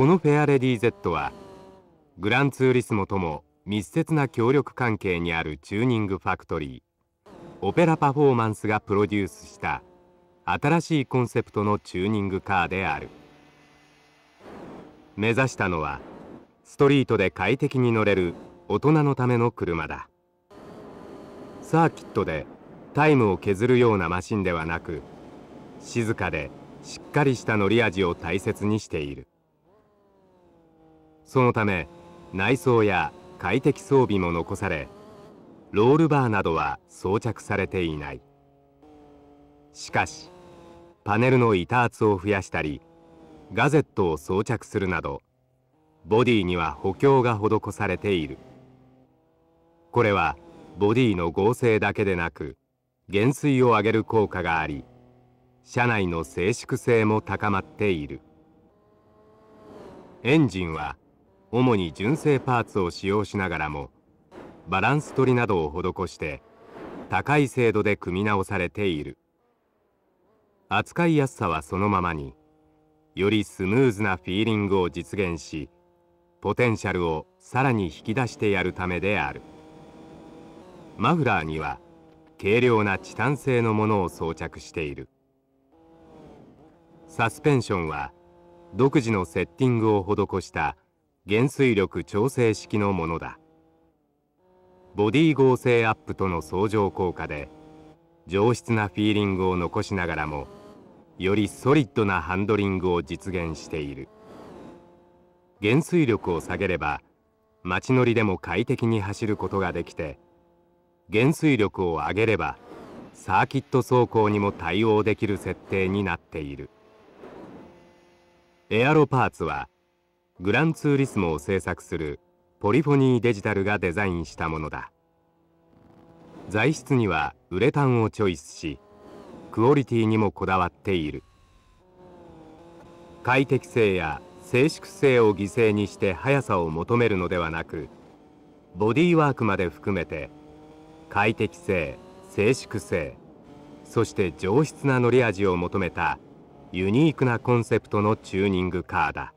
このフェアレディ Z はグランツーリスモとも密接な協力関係にあるチューニングファクトリーオペラパフォーマンスがプロデュースした新しいコンセプトのチューニングカーである目指したのはストリートで快適に乗れる大人のための車だサーキットでタイムを削るようなマシンではなく静かでしっかりした乗り味を大切にしているそのため内装や快適装備も残されロールバーなどは装着されていないしかしパネルの板厚を増やしたりガゼットを装着するなどボディには補強が施されているこれはボディの合成だけでなく減衰を上げる効果があり車内の静粛性も高まっているエンジンは主に純正パーツを使用しながらもバランス取りなどを施して高い精度で組み直されている扱いやすさはそのままによりスムーズなフィーリングを実現しポテンシャルをさらに引き出してやるためであるマフラーには軽量なチタン製のものを装着しているサスペンションは独自のセッティングを施した減衰力調整式のものだボディ合成アップとの相乗効果で上質なフィーリングを残しながらもよりソリッドなハンドリングを実現している減衰力を下げれば街乗りでも快適に走ることができて減衰力を上げればサーキット走行にも対応できる設定になっているエアロパーツはグランツーリスモを制作するポリフォニーデジタルがデザインしたものだ材質にはウレタンをチョイスしクオリティにもこだわっている快適性や静粛性を犠牲にして速さを求めるのではなくボディーワークまで含めて快適性静粛性そして上質な乗り味を求めたユニークなコンセプトのチューニングカーだ。